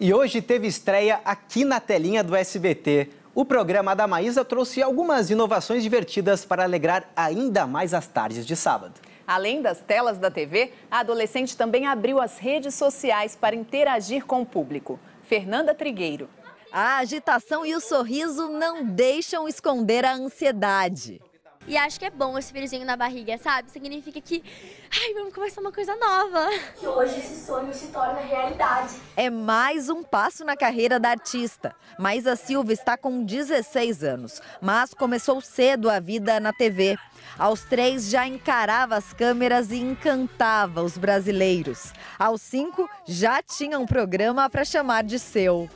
E hoje teve estreia aqui na telinha do SBT. O programa da Maísa trouxe algumas inovações divertidas para alegrar ainda mais as tardes de sábado. Além das telas da TV, a adolescente também abriu as redes sociais para interagir com o público. Fernanda Trigueiro. A agitação e o sorriso não deixam esconder a ansiedade. E acho que é bom esse friozinho na barriga, sabe? Significa que, ai, vamos começar uma coisa nova. Que hoje esse sonho se torna realidade. É mais um passo na carreira da artista. Mas a Silva está com 16 anos, mas começou cedo a vida na TV. Aos três já encarava as câmeras e encantava os brasileiros. Aos cinco já tinha um programa para chamar de seu.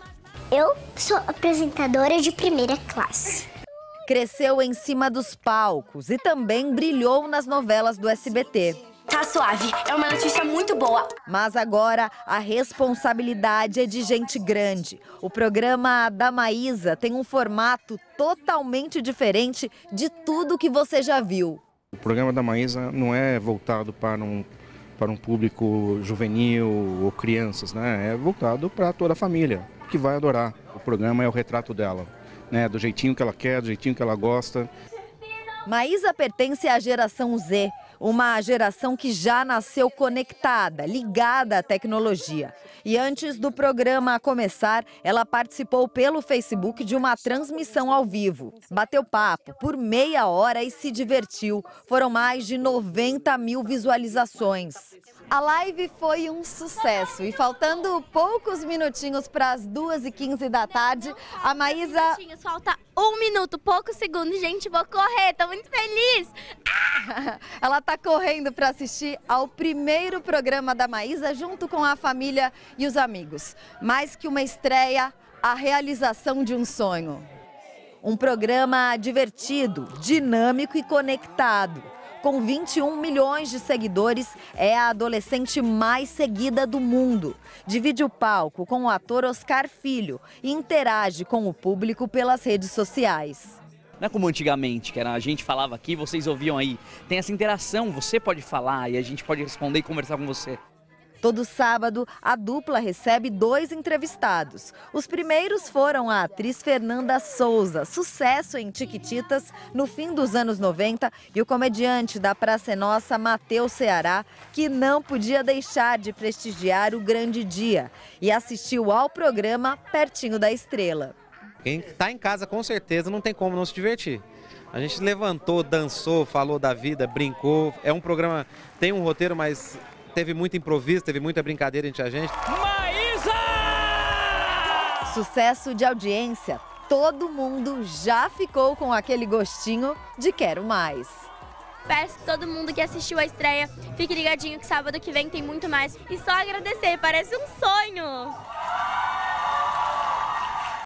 Eu sou apresentadora de primeira classe cresceu em cima dos palcos e também brilhou nas novelas do SBT. Tá suave, é uma notícia muito boa. Mas agora a responsabilidade é de gente grande. O programa da Maísa tem um formato totalmente diferente de tudo que você já viu. O programa da Maísa não é voltado para um, para um público juvenil ou crianças, né? É voltado para toda a família, que vai adorar. O programa é o retrato dela né, do jeitinho que ela quer, do jeitinho que ela gosta. Maísa pertence à geração Z, uma geração que já nasceu conectada, ligada à tecnologia. E antes do programa começar, ela participou pelo Facebook de uma transmissão ao vivo. Bateu papo por meia hora e se divertiu. Foram mais de 90 mil visualizações. A live foi um sucesso e faltando poucos minutinhos para as 2h15 da tarde, a Maísa... Falta um minuto, poucos segundos, gente, vou correr, estou muito feliz! Ela está correndo para assistir ao primeiro programa da Maísa junto com a família e os amigos. Mais que uma estreia, a realização de um sonho. Um programa divertido, dinâmico e conectado com 21 milhões de seguidores, é a adolescente mais seguida do mundo. Divide o palco com o ator Oscar Filho e interage com o público pelas redes sociais. Não é como antigamente, que era, a gente falava aqui, vocês ouviam aí. Tem essa interação, você pode falar e a gente pode responder e conversar com você. Todo sábado, a dupla recebe dois entrevistados. Os primeiros foram a atriz Fernanda Souza, sucesso em Tiquititas no fim dos anos 90, e o comediante da Praça é Nossa, Matheus Ceará, que não podia deixar de prestigiar o grande dia e assistiu ao programa Pertinho da Estrela. Quem está em casa com certeza não tem como não se divertir. A gente levantou, dançou, falou da vida, brincou. É um programa, tem um roteiro, mas Teve muito improviso, teve muita brincadeira entre a gente. Maísa! Sucesso de audiência. Todo mundo já ficou com aquele gostinho de quero mais. Peço todo mundo que assistiu a estreia, fique ligadinho que sábado que vem tem muito mais. E só agradecer, parece um sonho!